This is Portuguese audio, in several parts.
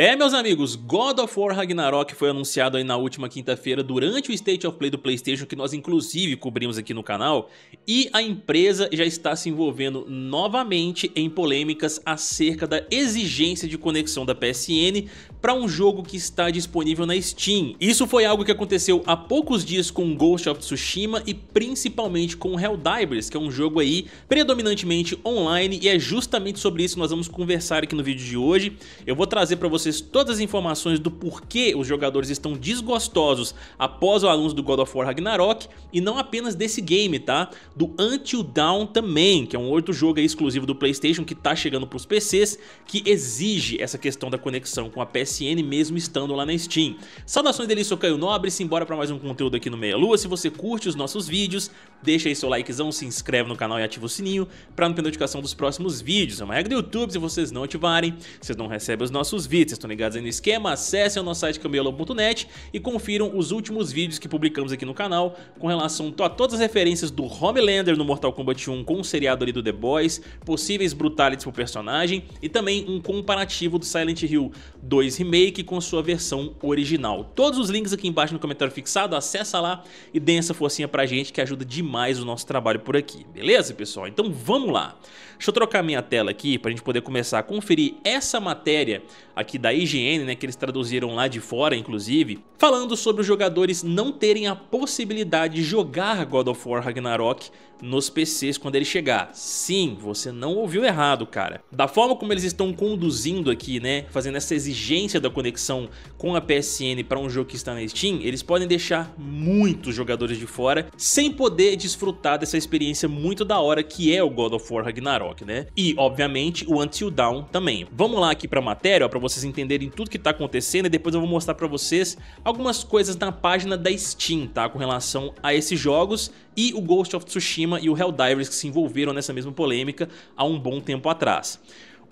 É, meus amigos, God of War Ragnarok foi anunciado aí na última quinta-feira durante o State of Play do Playstation, que nós inclusive cobrimos aqui no canal, e a empresa já está se envolvendo novamente em polêmicas acerca da exigência de conexão da PSN para um jogo que está disponível na Steam. Isso foi algo que aconteceu há poucos dias com Ghost of Tsushima e principalmente com Helldivers, que é um jogo aí predominantemente online, e é justamente sobre isso que nós vamos conversar aqui no vídeo de hoje. Eu vou trazer para vocês vocês todas as informações do porquê os jogadores estão desgostosos após o anúncio do God of War Ragnarok e não apenas desse game, tá? Do Until Dawn também, que é um outro jogo exclusivo do Playstation que tá chegando pros PCs, que exige essa questão da conexão com a PSN mesmo estando lá na Steam. Saudações dele, sou Caio Nobre, simbora pra mais um conteúdo aqui no Meia Lua. Se você curte os nossos vídeos, deixa aí seu likezão, se inscreve no canal e ativa o sininho pra não perder notificação dos próximos vídeos. É uma regra do YouTube, se vocês não ativarem, vocês não recebem os nossos vídeos estão ligados aí no esquema, acessem o nosso site cambialão.net e confiram os últimos vídeos que publicamos aqui no canal com relação a todas as referências do Homelander no Mortal Kombat 1 com o seriado ali do The Boys, possíveis brutalities pro personagem e também um comparativo do Silent Hill 2 Remake com sua versão original. Todos os links aqui embaixo no comentário fixado, acessa lá e dê essa forcinha pra gente que ajuda demais o nosso trabalho por aqui, beleza pessoal? Então vamos lá! Deixa eu trocar minha tela aqui para a gente poder começar a conferir essa matéria aqui da IGN, né, que eles traduziram lá de fora, inclusive, falando sobre os jogadores não terem a possibilidade de jogar God of War Ragnarok nos PCs quando ele chegar. Sim, você não ouviu errado, cara. Da forma como eles estão conduzindo aqui, né, fazendo essa exigência da conexão com a PSN para um jogo que está na Steam, eles podem deixar muitos jogadores de fora sem poder desfrutar dessa experiência muito da hora que é o God of War Ragnarok, né? E, obviamente, o Until Dawn também. Vamos lá aqui para a matéria, para vocês entenderem tudo que está acontecendo e depois eu vou mostrar para vocês algumas coisas na página da Steam, tá, com relação a esses jogos e o Ghost of Tsushima e o Helldivers que se envolveram nessa mesma polêmica há um bom tempo atrás.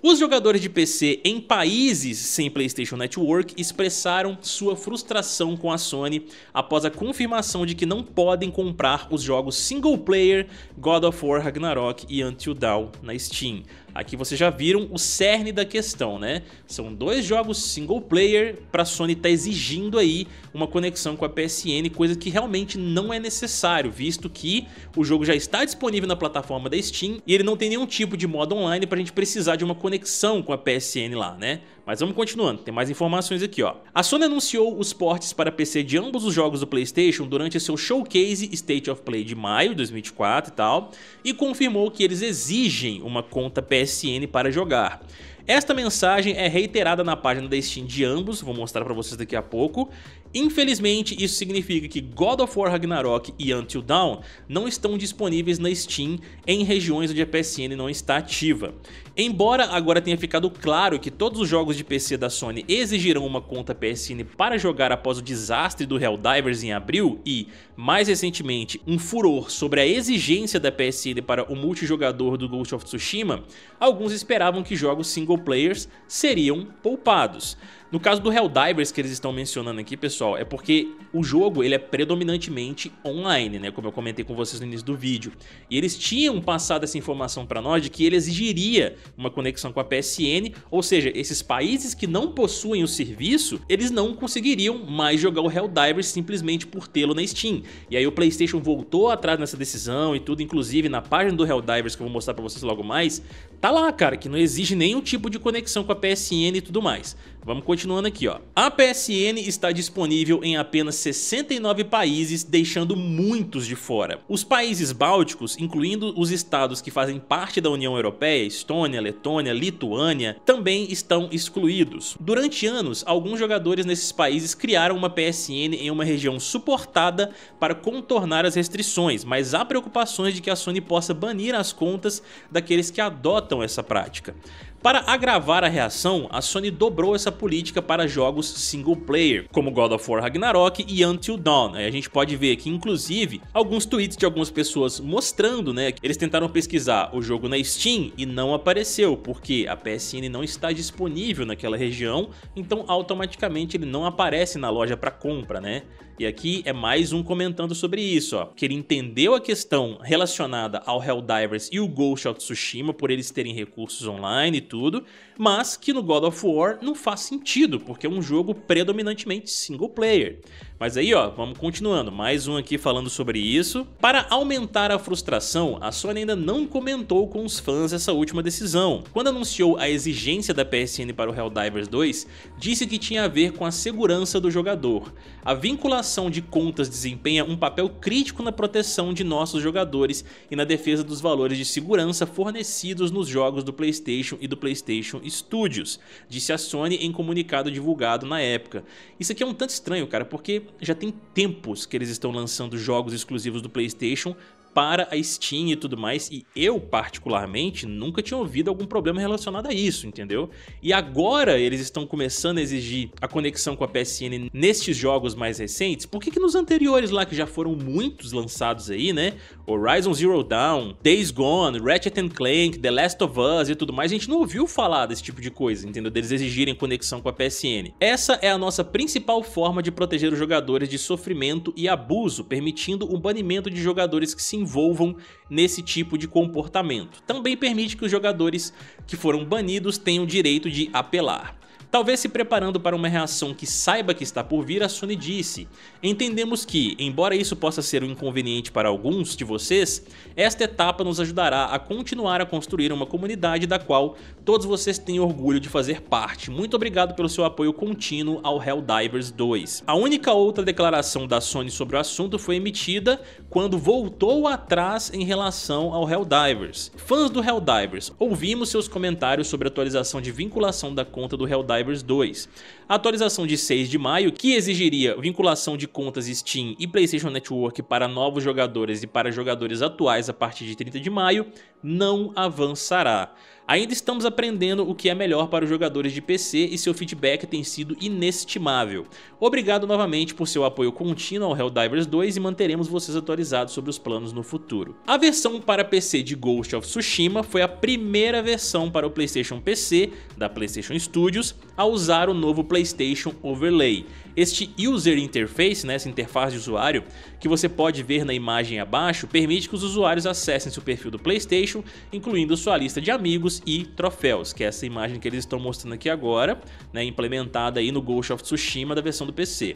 Os jogadores de PC em países sem PlayStation Network expressaram sua frustração com a Sony após a confirmação de que não podem comprar os jogos single player God of War Ragnarok e Until Dawn na Steam. Aqui vocês já viram o cerne da questão, né? São dois jogos single player para a Sony tá exigindo aí uma conexão com a PSN, coisa que realmente não é necessário, visto que o jogo já está disponível na plataforma da Steam e ele não tem nenhum tipo de modo online para a gente precisar de uma conexão com a PSN lá, né? Mas vamos continuando, tem mais informações aqui, ó. A Sony anunciou os portes para PC de ambos os jogos do PlayStation durante seu showcase State of Play de maio de 2024 e tal, e confirmou que eles exigem uma conta PSN para jogar. Esta mensagem é reiterada na página da Steam de ambos, vou mostrar para vocês daqui a pouco. Infelizmente, isso significa que God of War Ragnarok e Until Dawn não estão disponíveis na Steam em regiões onde a PSN não está ativa. Embora agora tenha ficado claro que todos os jogos de PC da Sony exigirão uma conta PSN para jogar após o desastre do Helldivers em abril e, mais recentemente, um furor sobre a exigência da PSN para o multijogador do Ghost of Tsushima, alguns esperavam que jogos single single players seriam poupados. No caso do Helldivers que eles estão mencionando aqui, pessoal, é porque o jogo ele é predominantemente online, né? Como eu comentei com vocês no início do vídeo. E eles tinham passado essa informação para nós de que ele exigiria uma conexão com a PSN, ou seja, esses países que não possuem o serviço, eles não conseguiriam mais jogar o Helldivers simplesmente por tê-lo na Steam. E aí o PlayStation voltou atrás nessa decisão e tudo, inclusive na página do Helldivers que eu vou mostrar para vocês logo mais, tá lá, cara, que não exige nenhum tipo de conexão com a PSN e tudo mais. Vamos continuar continuando aqui, ó. A PSN está disponível em apenas 69 países, deixando muitos de fora. Os países bálticos, incluindo os estados que fazem parte da União Europeia, Estônia, Letônia, Lituânia, também estão excluídos. Durante anos, alguns jogadores nesses países criaram uma PSN em uma região suportada para contornar as restrições, mas há preocupações de que a Sony possa banir as contas daqueles que adotam essa prática. Para agravar a reação, a Sony dobrou essa política para jogos single player, como God of War Ragnarok e Until Dawn. A gente pode ver aqui, inclusive, alguns tweets de algumas pessoas mostrando, né? Eles tentaram pesquisar o jogo na Steam e não apareceu, porque a PSN não está disponível naquela região, então automaticamente ele não aparece na loja para compra, né? E aqui é mais um comentando sobre isso, ó, que ele entendeu a questão relacionada ao Helldivers e o Ghost of Tsushima por eles terem recursos online tudo mas que no God of War não faz sentido, porque é um jogo predominantemente single player. Mas aí, ó, vamos continuando, mais um aqui falando sobre isso. Para aumentar a frustração, a Sony ainda não comentou com os fãs essa última decisão. Quando anunciou a exigência da PSN para o Helldivers 2, disse que tinha a ver com a segurança do jogador. A vinculação de contas desempenha um papel crítico na proteção de nossos jogadores e na defesa dos valores de segurança fornecidos nos jogos do PlayStation e do PlayStation Studios, disse a Sony em comunicado divulgado na época. Isso aqui é um tanto estranho, cara, porque já tem tempos que eles estão lançando jogos exclusivos do PlayStation para a Steam e tudo mais, e eu particularmente nunca tinha ouvido algum problema relacionado a isso, entendeu? E agora eles estão começando a exigir a conexão com a PSN nestes jogos mais recentes, por que que nos anteriores lá, que já foram muitos lançados aí, né? Horizon Zero Dawn, Days Gone, Ratchet Clank, The Last of Us e tudo mais, a gente não ouviu falar desse tipo de coisa, entendeu? Deles exigirem conexão com a PSN. Essa é a nossa principal forma de proteger os jogadores de sofrimento e abuso, permitindo o banimento de jogadores que se envolvam nesse tipo de comportamento. Também permite que os jogadores que foram banidos tenham direito de apelar. Talvez se preparando para uma reação que saiba que está por vir, a Sony disse: Entendemos que, embora isso possa ser um inconveniente para alguns de vocês, esta etapa nos ajudará a continuar a construir uma comunidade da qual todos vocês têm orgulho de fazer parte. Muito obrigado pelo seu apoio contínuo ao Helldivers 2. A única outra declaração da Sony sobre o assunto foi emitida quando voltou atrás em relação ao Helldivers. Fãs do Helldivers, ouvimos seus comentários sobre a atualização de vinculação da conta do Helldivers Helldivers 2. A atualização de 6 de maio, que exigiria vinculação de contas Steam e PlayStation Network para novos jogadores e para jogadores atuais a partir de 30 de maio, não avançará. Ainda estamos aprendendo o que é melhor para os jogadores de PC e seu feedback tem sido inestimável. Obrigado novamente por seu apoio contínuo ao Helldivers 2 e manteremos vocês atualizados sobre os planos no futuro. A versão para PC de Ghost of Tsushima foi a primeira versão para o PlayStation PC da PlayStation Studios a usar o novo PlayStation Overlay. Este user interface, né, essa interface de usuário, que você pode ver na imagem abaixo, permite que os usuários acessem seu perfil do PlayStation, incluindo sua lista de amigos e troféus, que é essa imagem que eles estão mostrando aqui agora, né, implementada aí no Ghost of Tsushima da versão do PC.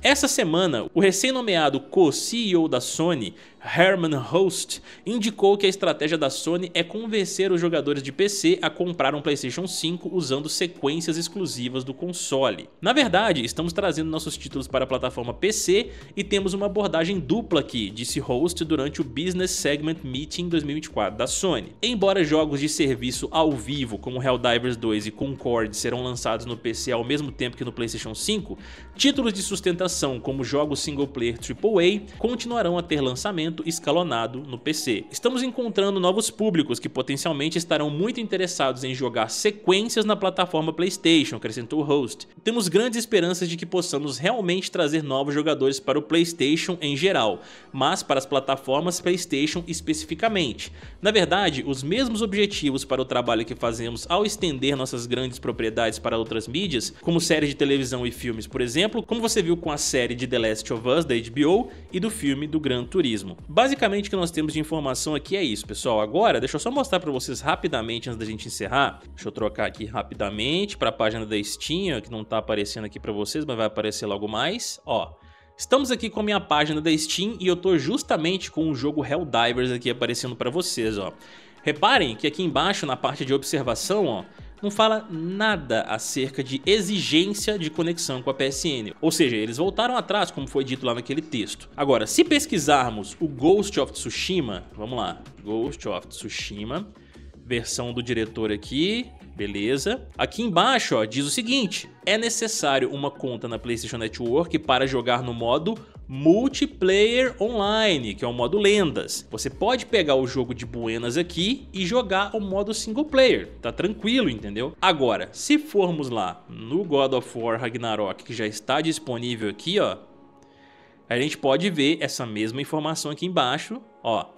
Essa semana, o recém-nomeado co-CEO da Sony Herman Host indicou que a estratégia da Sony é convencer os jogadores de PC a comprar um PlayStation 5 usando sequências exclusivas do console. Na verdade, estamos trazendo nossos títulos para a plataforma PC e temos uma abordagem dupla aqui, disse Host durante o Business Segment Meeting 2024 da Sony. Embora jogos de serviço ao vivo como Helldivers 2 e Concord serão lançados no PC ao mesmo tempo que no PlayStation 5, títulos de sustentação como jogos single player AAA continuarão a ter lançamento crescimento escalonado no PC. Estamos encontrando novos públicos que potencialmente estarão muito interessados em jogar sequências na plataforma PlayStation, acrescentou o host. Temos grandes esperanças de que possamos realmente trazer novos jogadores para o PlayStation em geral, mas para as plataformas PlayStation especificamente. Na verdade, os mesmos objetivos para o trabalho que fazemos ao estender nossas grandes propriedades para outras mídias, como séries de televisão e filmes, por exemplo, como você viu com a série de The Last of Us da HBO e do filme do Gran Turismo. Basicamente o que nós temos de informação aqui é isso, pessoal. Agora, deixa eu só mostrar para vocês rapidamente antes da gente encerrar. Deixa eu trocar aqui rapidamente para a página da Steam, que não está aparecendo aqui para vocês, mas vai aparecer logo mais. Ó, Estamos aqui com a minha página da Steam e eu tô justamente com o jogo Helldivers aqui aparecendo para vocês, ó. Reparem que aqui embaixo, na parte de observação, ó, não fala nada acerca de exigência de conexão com a PSN. Ou seja, eles voltaram atrás, como foi dito lá naquele texto. Agora, se pesquisarmos o Ghost of Tsushima, vamos lá, Ghost of Tsushima, versão do diretor aqui, beleza? Aqui embaixo ó, diz o seguinte, é necessário uma conta na PlayStation Network para jogar no modo multiplayer online, que é o modo lendas. Você pode pegar o jogo de Buenas aqui e jogar o modo single player, tá tranquilo, entendeu? Agora, se formos lá no God of War Ragnarok, que já está disponível aqui, ó, a gente pode ver essa mesma informação aqui embaixo, ó,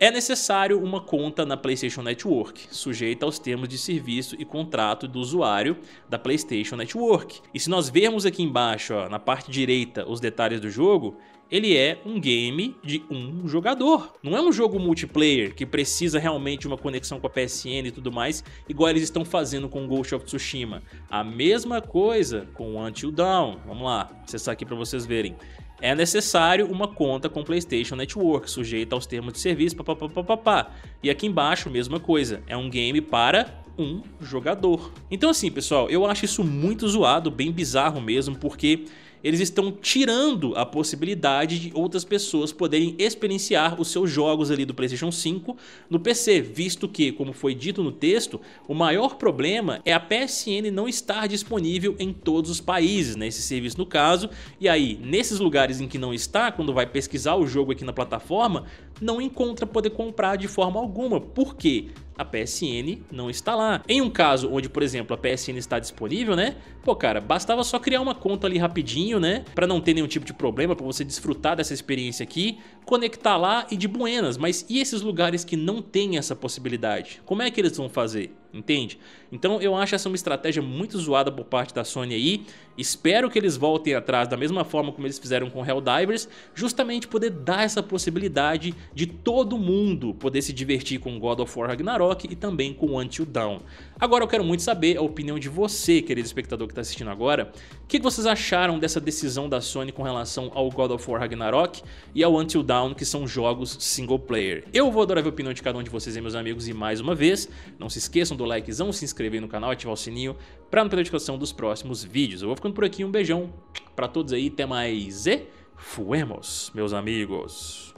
é necessário uma conta na PlayStation Network, sujeita aos termos de serviço e contrato do usuário da PlayStation Network. E se nós vermos aqui embaixo, ó, na parte direita, os detalhes do jogo, ele é um game de um jogador. Não é um jogo multiplayer que precisa realmente uma conexão com a PSN e tudo mais, igual eles estão fazendo com Ghost of Tsushima. A mesma coisa com Until Dawn. Vamos lá, acessar aqui para vocês verem é necessário uma conta com PlayStation Network, sujeita aos termos de serviço, papapá. E aqui embaixo, mesma coisa, é um game para um jogador. Então assim, pessoal, eu acho isso muito zoado, bem bizarro mesmo, porque eles estão tirando a possibilidade de outras pessoas poderem experienciar os seus jogos ali do PlayStation 5 no PC, visto que, como foi dito no texto, o maior problema é a PSN não estar disponível em todos os países, né? serviço no caso, e aí, nesses lugares em que não está, quando vai pesquisar o jogo aqui na plataforma, não encontra poder comprar de forma alguma. Por quê? a PSN não está lá. Em um caso onde, por exemplo, a PSN está disponível, né? Pô, cara, bastava só criar uma conta ali rapidinho, né? Para não ter nenhum tipo de problema, para você desfrutar dessa experiência aqui, conectar lá e de buenas. Mas e esses lugares que não têm essa possibilidade? Como é que eles vão fazer? entende? Então eu acho essa uma estratégia muito zoada por parte da Sony aí. Espero que eles voltem atrás da mesma forma como eles fizeram com Helldivers, justamente poder dar essa possibilidade de todo mundo poder se divertir com God of War Ragnarok e também com Until Dawn. Agora eu quero muito saber a opinião de você, querido espectador que está assistindo agora. O que vocês acharam dessa decisão da Sony com relação ao God of War Ragnarok e ao Until Dawn, que são jogos single player? Eu vou adorar ver a opinião de cada um de vocês meus amigos, e mais uma vez, não se esqueçam do likezão, se inscrever no canal, ativar o sininho para não perder a notificação dos próximos vídeos. Eu vou ficando por aqui, um beijão para todos aí, até mais e fuemos, meus amigos.